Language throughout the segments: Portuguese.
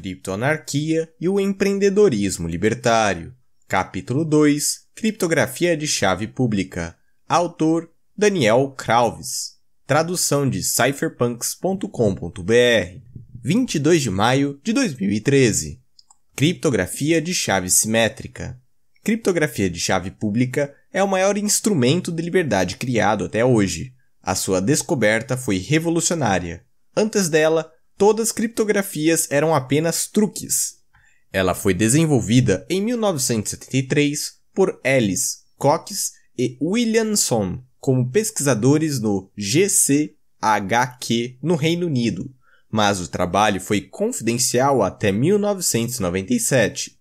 Criptoanarquia e o empreendedorismo libertário. Capítulo 2 Criptografia de chave pública. Autor Daniel Krauves. Tradução de cypherpunks.com.br. 22 de maio de 2013. Criptografia de chave simétrica. Criptografia de chave pública é o maior instrumento de liberdade criado até hoje. A sua descoberta foi revolucionária. Antes dela, todas criptografias eram apenas truques. Ela foi desenvolvida em 1973 por Ellis, Cox e Williamson como pesquisadores no GCHQ no Reino Unido, mas o trabalho foi confidencial até 1997.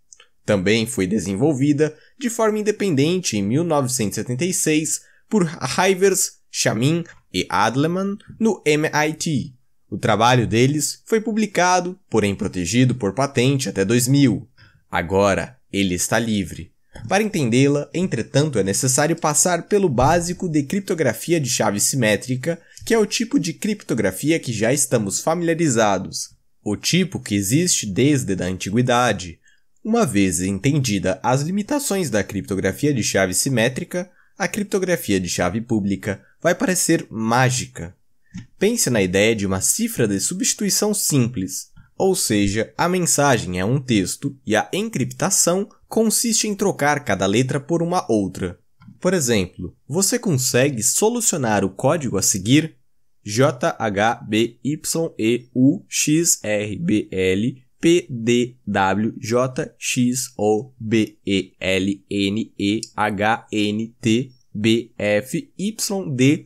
Também foi desenvolvida de forma independente em 1976 por Hivers, Chamin e Adleman no MIT, o trabalho deles foi publicado, porém protegido por patente até 2000. Agora, ele está livre. Para entendê-la, entretanto, é necessário passar pelo básico de criptografia de chave simétrica, que é o tipo de criptografia que já estamos familiarizados, o tipo que existe desde a antiguidade. Uma vez entendida as limitações da criptografia de chave simétrica, a criptografia de chave pública vai parecer mágica Pense na ideia de uma cifra de substituição simples, ou seja, a mensagem é um texto e a encriptação consiste em trocar cada letra por uma outra. Por exemplo, você consegue solucionar o código a seguir J J H H B B B B Y E E E U X X R L L P D W O N N T F Y D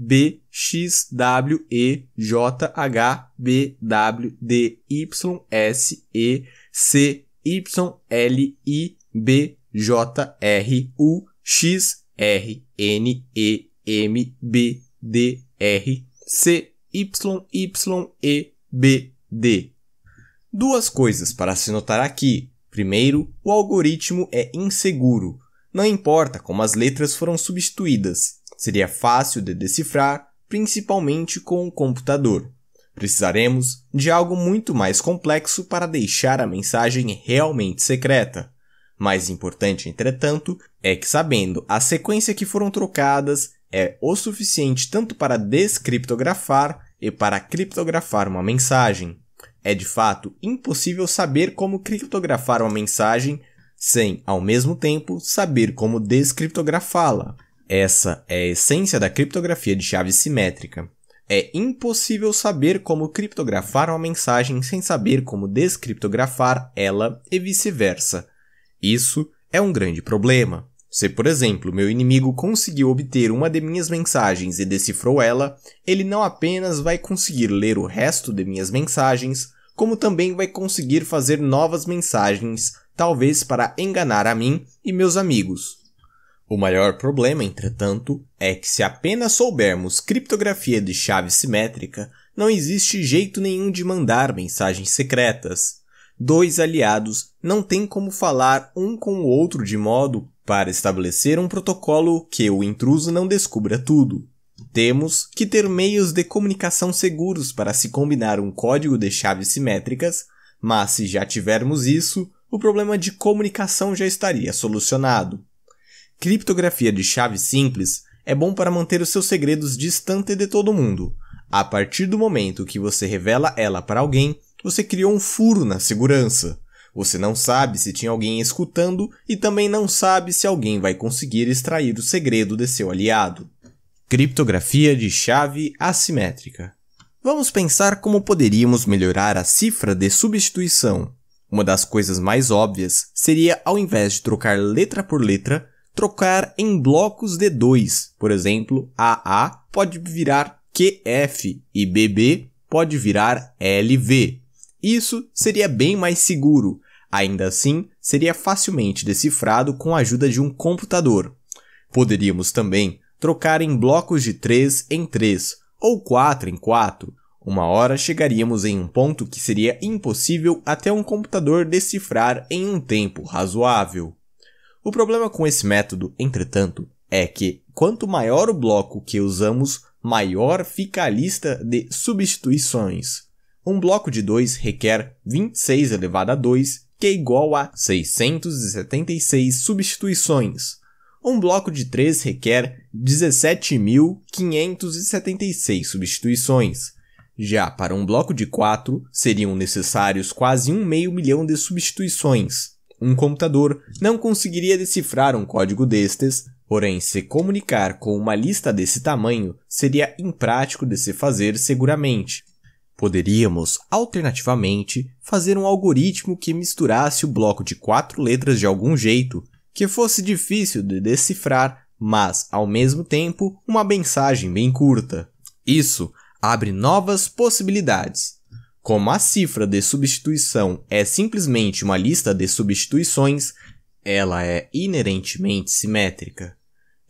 B, X, W, E, J, H, B, W, D, Y, S, E, C, Y, L, I, B, J, R, U, X, R, N, E, M, B, D, R, C, Y, Y, E, B, D. Duas coisas para se notar aqui. Primeiro, o algoritmo é inseguro. Não importa como as letras foram substituídas, Seria fácil de decifrar, principalmente com o computador. Precisaremos de algo muito mais complexo para deixar a mensagem realmente secreta. Mais importante, entretanto, é que sabendo a sequência que foram trocadas é o suficiente tanto para descriptografar e para criptografar uma mensagem. É de fato impossível saber como criptografar uma mensagem sem, ao mesmo tempo, saber como descriptografá-la. Essa é a essência da criptografia de chave simétrica. É impossível saber como criptografar uma mensagem sem saber como descriptografar ela e vice-versa. Isso é um grande problema. Se, por exemplo, meu inimigo conseguiu obter uma de minhas mensagens e decifrou ela, ele não apenas vai conseguir ler o resto de minhas mensagens, como também vai conseguir fazer novas mensagens, talvez para enganar a mim e meus amigos. O maior problema, entretanto, é que se apenas soubermos criptografia de chave simétrica, não existe jeito nenhum de mandar mensagens secretas. Dois aliados não têm como falar um com o outro de modo para estabelecer um protocolo que o intruso não descubra tudo. Temos que ter meios de comunicação seguros para se combinar um código de chaves simétricas, mas se já tivermos isso, o problema de comunicação já estaria solucionado. Criptografia de chave simples é bom para manter os seus segredos distante de todo mundo. A partir do momento que você revela ela para alguém, você criou um furo na segurança. Você não sabe se tinha alguém escutando e também não sabe se alguém vai conseguir extrair o segredo de seu aliado. Criptografia de chave assimétrica. Vamos pensar como poderíamos melhorar a cifra de substituição. Uma das coisas mais óbvias seria, ao invés de trocar letra por letra, trocar em blocos de 2. Por exemplo, AA pode virar QF e BB pode virar LV. Isso seria bem mais seguro. Ainda assim, seria facilmente decifrado com a ajuda de um computador. Poderíamos também trocar em blocos de 3 em 3 ou 4 em 4. Uma hora chegaríamos em um ponto que seria impossível até um computador decifrar em um tempo razoável. O problema com esse método, entretanto, é que quanto maior o bloco que usamos, maior fica a lista de substituições. Um bloco de 2 requer 26 elevado a 2, que é igual a 676 substituições. Um bloco de 3 requer 17.576 substituições. Já para um bloco de 4, seriam necessários quase um meio milhão de substituições um computador não conseguiria decifrar um código destes, porém, se comunicar com uma lista desse tamanho seria imprático de se fazer seguramente. Poderíamos, alternativamente, fazer um algoritmo que misturasse o bloco de quatro letras de algum jeito, que fosse difícil de decifrar, mas, ao mesmo tempo, uma mensagem bem curta. Isso abre novas possibilidades, como a cifra de substituição é simplesmente uma lista de substituições, ela é inerentemente simétrica.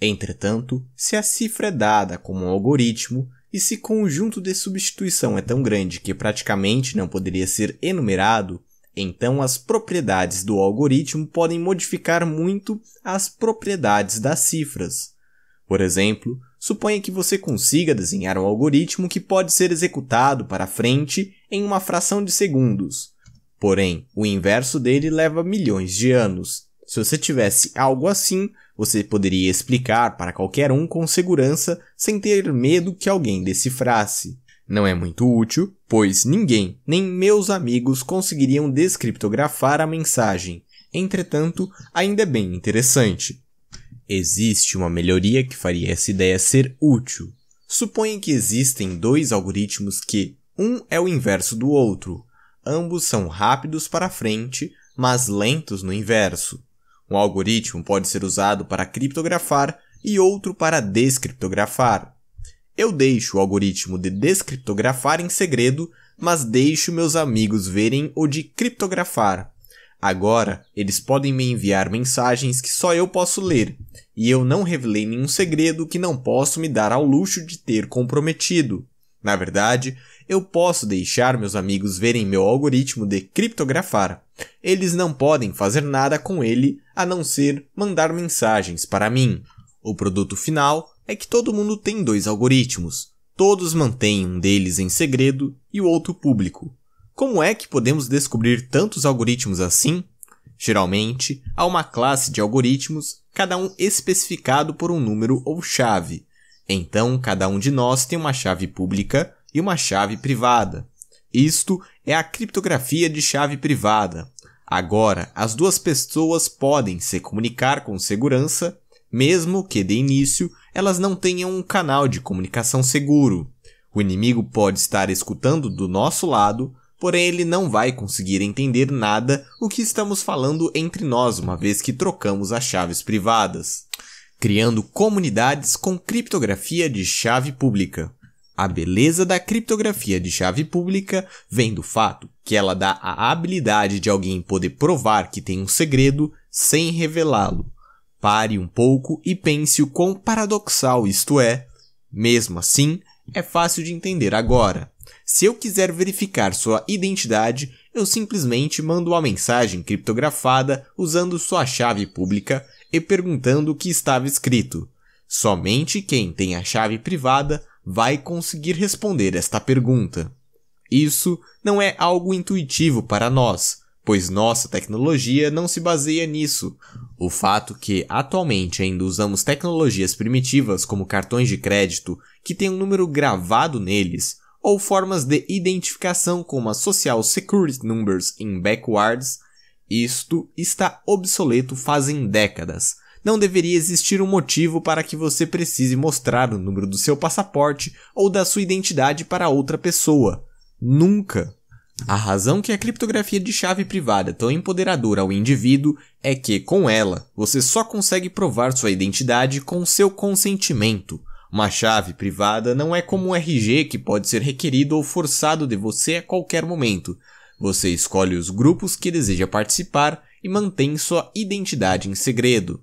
Entretanto, se a cifra é dada como um algoritmo, e se conjunto de substituição é tão grande que praticamente não poderia ser enumerado, então as propriedades do algoritmo podem modificar muito as propriedades das cifras. Por exemplo, Suponha que você consiga desenhar um algoritmo que pode ser executado para frente em uma fração de segundos. Porém, o inverso dele leva milhões de anos. Se você tivesse algo assim, você poderia explicar para qualquer um com segurança sem ter medo que alguém decifrasse. Não é muito útil, pois ninguém, nem meus amigos, conseguiriam descriptografar a mensagem. Entretanto, ainda é bem interessante. Existe uma melhoria que faria essa ideia ser útil. Suponha que existem dois algoritmos que um é o inverso do outro. Ambos são rápidos para frente, mas lentos no inverso. Um algoritmo pode ser usado para criptografar e outro para descriptografar. Eu deixo o algoritmo de descriptografar em segredo, mas deixo meus amigos verem o de criptografar. Agora, eles podem me enviar mensagens que só eu posso ler, e eu não revelei nenhum segredo que não posso me dar ao luxo de ter comprometido. Na verdade, eu posso deixar meus amigos verem meu algoritmo de criptografar. Eles não podem fazer nada com ele a não ser mandar mensagens para mim. O produto final é que todo mundo tem dois algoritmos. Todos mantêm um deles em segredo e o outro público. Como é que podemos descobrir tantos algoritmos assim? Geralmente, há uma classe de algoritmos, cada um especificado por um número ou chave. Então, cada um de nós tem uma chave pública e uma chave privada. Isto é a criptografia de chave privada. Agora, as duas pessoas podem se comunicar com segurança, mesmo que de início elas não tenham um canal de comunicação seguro. O inimigo pode estar escutando do nosso lado porém ele não vai conseguir entender nada o que estamos falando entre nós uma vez que trocamos as chaves privadas, criando comunidades com criptografia de chave pública. A beleza da criptografia de chave pública vem do fato que ela dá a habilidade de alguém poder provar que tem um segredo sem revelá-lo. Pare um pouco e pense o quão paradoxal isto é. Mesmo assim, é fácil de entender agora. Se eu quiser verificar sua identidade, eu simplesmente mando uma mensagem criptografada usando sua chave pública e perguntando o que estava escrito. Somente quem tem a chave privada vai conseguir responder esta pergunta. Isso não é algo intuitivo para nós, pois nossa tecnologia não se baseia nisso. O fato que atualmente ainda usamos tecnologias primitivas como cartões de crédito que têm um número gravado neles ou formas de identificação como as Social Security Numbers em Backwards, isto está obsoleto fazem décadas. Não deveria existir um motivo para que você precise mostrar o número do seu passaporte ou da sua identidade para outra pessoa. Nunca. A razão que a criptografia de chave privada é tão empoderadora ao indivíduo é que, com ela, você só consegue provar sua identidade com seu consentimento. Uma chave privada não é como um RG que pode ser requerido ou forçado de você a qualquer momento. Você escolhe os grupos que deseja participar e mantém sua identidade em segredo.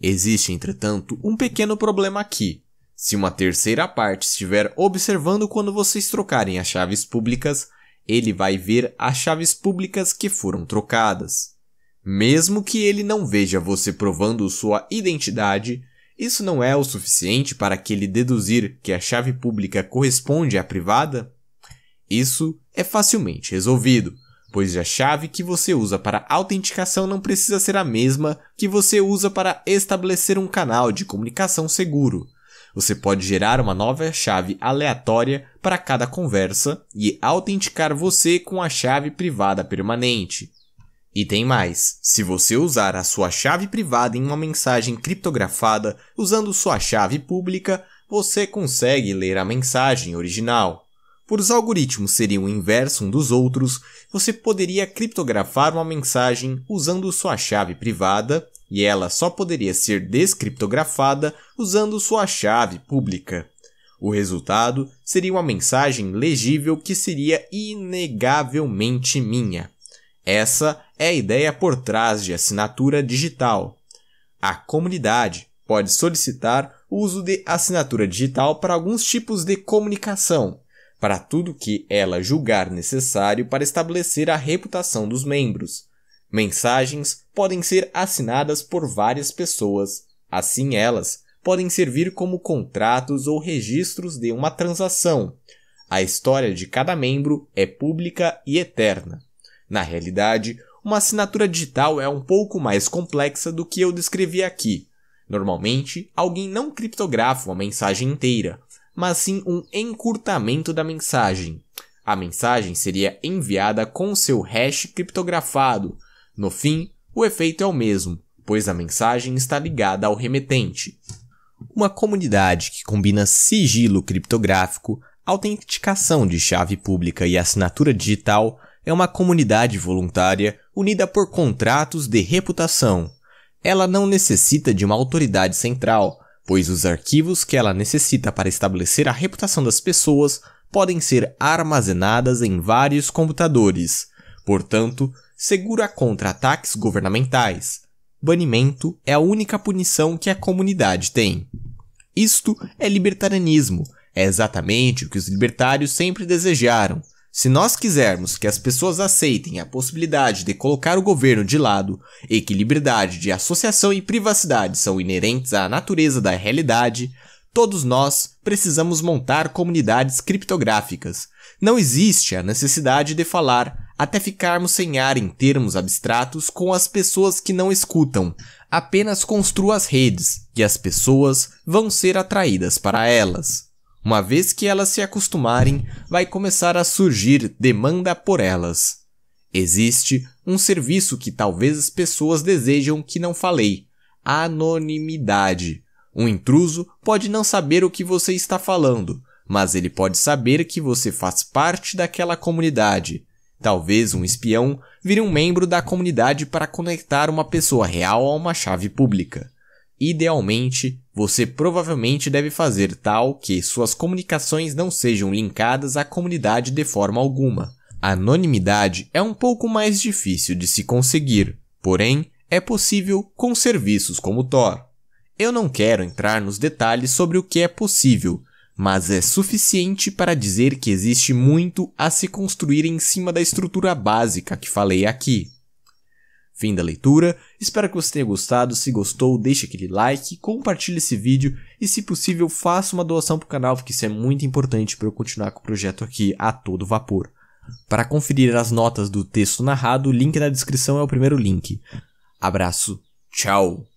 Existe, entretanto, um pequeno problema aqui. Se uma terceira parte estiver observando quando vocês trocarem as chaves públicas, ele vai ver as chaves públicas que foram trocadas. Mesmo que ele não veja você provando sua identidade, isso não é o suficiente para que ele deduzir que a chave pública corresponde à privada? Isso é facilmente resolvido, pois a chave que você usa para autenticação não precisa ser a mesma que você usa para estabelecer um canal de comunicação seguro. Você pode gerar uma nova chave aleatória para cada conversa e autenticar você com a chave privada permanente. E tem mais: se você usar a sua chave privada em uma mensagem criptografada usando sua chave pública, você consegue ler a mensagem original. Por os algoritmos seriam o inverso um dos outros, você poderia criptografar uma mensagem usando sua chave privada e ela só poderia ser descriptografada usando sua chave pública. O resultado seria uma mensagem legível que seria inegavelmente minha. Essa é a ideia por trás de assinatura digital. A comunidade pode solicitar o uso de assinatura digital para alguns tipos de comunicação, para tudo que ela julgar necessário para estabelecer a reputação dos membros. Mensagens podem ser assinadas por várias pessoas, assim elas podem servir como contratos ou registros de uma transação. A história de cada membro é pública e eterna. Na realidade, uma assinatura digital é um pouco mais complexa do que eu descrevi aqui. Normalmente, alguém não criptografa uma mensagem inteira, mas sim um encurtamento da mensagem. A mensagem seria enviada com seu hash criptografado. No fim, o efeito é o mesmo, pois a mensagem está ligada ao remetente. Uma comunidade que combina sigilo criptográfico, autenticação de chave pública e assinatura digital é uma comunidade voluntária unida por contratos de reputação. Ela não necessita de uma autoridade central, pois os arquivos que ela necessita para estabelecer a reputação das pessoas podem ser armazenadas em vários computadores, portanto, segura contra ataques governamentais. Banimento é a única punição que a comunidade tem. Isto é libertarianismo, é exatamente o que os libertários sempre desejaram, se nós quisermos que as pessoas aceitem a possibilidade de colocar o governo de lado e que liberdade de associação e privacidade são inerentes à natureza da realidade, todos nós precisamos montar comunidades criptográficas. Não existe a necessidade de falar até ficarmos sem ar em termos abstratos com as pessoas que não escutam. Apenas construa as redes e as pessoas vão ser atraídas para elas. Uma vez que elas se acostumarem, vai começar a surgir demanda por elas. Existe um serviço que talvez as pessoas desejam que não falei: anonimidade. Um intruso pode não saber o que você está falando, mas ele pode saber que você faz parte daquela comunidade. Talvez um espião vire um membro da comunidade para conectar uma pessoa real a uma chave pública. Idealmente, você provavelmente deve fazer tal que suas comunicações não sejam linkadas à comunidade de forma alguma. A anonimidade é um pouco mais difícil de se conseguir, porém, é possível com serviços como Tor. Eu não quero entrar nos detalhes sobre o que é possível, mas é suficiente para dizer que existe muito a se construir em cima da estrutura básica que falei aqui. Fim da leitura, espero que você tenha gostado, se gostou deixe aquele like, compartilhe esse vídeo e se possível faça uma doação para o canal porque isso é muito importante para eu continuar com o projeto aqui a todo vapor. Para conferir as notas do texto narrado, o link na descrição é o primeiro link. Abraço, tchau!